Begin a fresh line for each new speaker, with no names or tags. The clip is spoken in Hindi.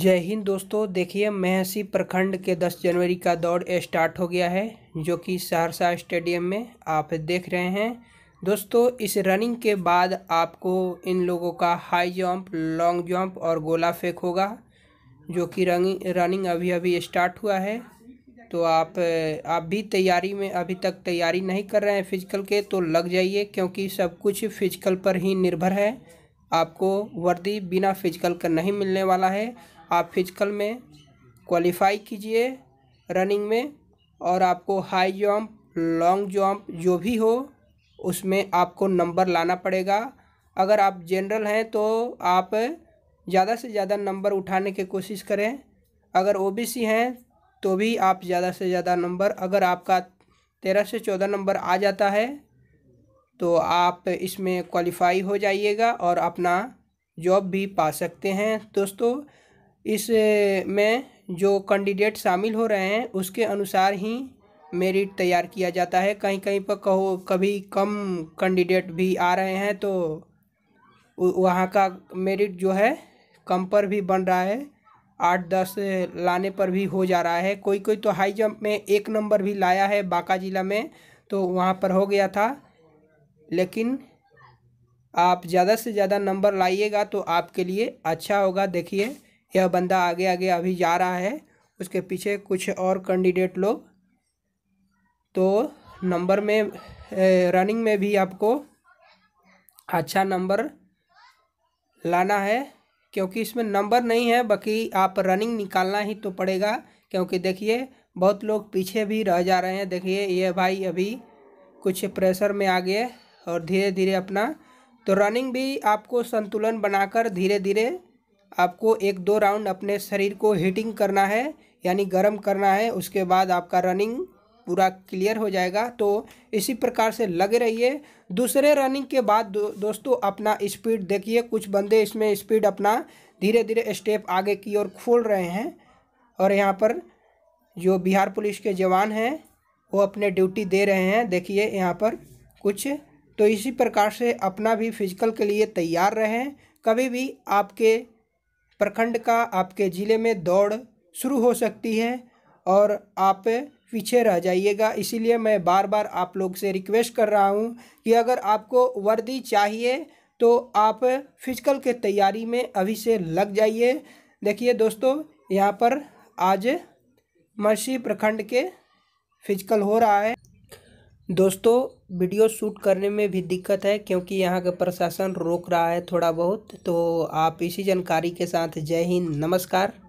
जय हिंद दोस्तों देखिए महसी प्रखंड के 10 जनवरी का दौड़ स्टार्ट हो गया है जो कि सहरसा स्टेडियम में आप देख रहे हैं दोस्तों इस रनिंग के बाद आपको इन लोगों का हाई जंप लॉन्ग जंप और गोला फेंक होगा जो कि रनिंग रनिंग अभी अभी स्टार्ट हुआ है तो आप आप भी तैयारी में अभी तक तैयारी नहीं कर रहे हैं फिजिकल के तो लग जाइए क्योंकि सब कुछ फिजिकल पर ही निर्भर है आपको वर्दी बिना फिजिकल का नहीं मिलने वाला है आप फिजिकल में क्वालिफाई कीजिए रनिंग में और आपको हाई जंप लॉन्ग जंप जो भी हो उसमें आपको नंबर लाना पड़ेगा अगर आप जनरल हैं तो आप ज़्यादा से ज़्यादा नंबर उठाने की कोशिश करें अगर ओबीसी हैं तो भी आप ज़्यादा से ज़्यादा नंबर अगर आपका तेरह से चौदह नंबर आ जाता है तो आप इसमें क्वालिफाई हो जाइएगा और अपना जॉब भी पा सकते हैं दोस्तों इस में जो कैंडिडेट शामिल हो रहे हैं उसके अनुसार ही मेरिट तैयार किया जाता है कहीं कहीं पर कहो कभी कम कैंडिडेट भी आ रहे हैं तो वहाँ का मेरिट जो है कम पर भी बन रहा है आठ दस लाने पर भी हो जा रहा है कोई कोई तो हाई जंप में एक नंबर भी लाया है बांका ज़िला में तो वहाँ पर हो गया था लेकिन आप ज़्यादा से ज़्यादा नंबर लाइएगा तो आपके लिए अच्छा होगा देखिए यह बंदा आगे आगे अभी जा रहा है उसके पीछे कुछ और कैंडिडेट लोग तो नंबर में रनिंग में भी आपको अच्छा नंबर लाना है क्योंकि इसमें नंबर नहीं है बाकी आप रनिंग निकालना ही तो पड़ेगा क्योंकि देखिए बहुत लोग पीछे भी रह जा रहे हैं देखिए ये भाई अभी कुछ प्रेशर में आ गए और धीरे धीरे अपना तो रनिंग भी आपको संतुलन बनाकर धीरे धीरे आपको एक दो राउंड अपने शरीर को हीटिंग करना है यानी गर्म करना है उसके बाद आपका रनिंग पूरा क्लियर हो जाएगा तो इसी प्रकार से लगे रहिए दूसरे रनिंग के बाद दो, दोस्तों अपना स्पीड देखिए कुछ बंदे इसमें स्पीड अपना धीरे धीरे स्टेप आगे की ओर खोल रहे हैं और यहाँ पर जो बिहार पुलिस के जवान हैं वो अपने ड्यूटी दे रहे हैं देखिए यहाँ पर कुछ तो इसी प्रकार से अपना भी फिजिकल के लिए तैयार रहें कभी भी आपके प्रखंड का आपके ज़िले में दौड़ शुरू हो सकती है और आप पीछे रह जाइएगा इसीलिए मैं बार बार आप लोग से रिक्वेस्ट कर रहा हूँ कि अगर आपको वर्दी चाहिए तो आप फिजिकल के तैयारी में अभी से लग जाइए देखिए दोस्तों यहाँ पर आज मर्सी प्रखंड के फिजिकल हो रहा है दोस्तों वीडियो शूट करने में भी दिक्कत है क्योंकि यहाँ का प्रशासन रोक रहा है थोड़ा बहुत तो आप इसी जानकारी के साथ जय हिंद नमस्कार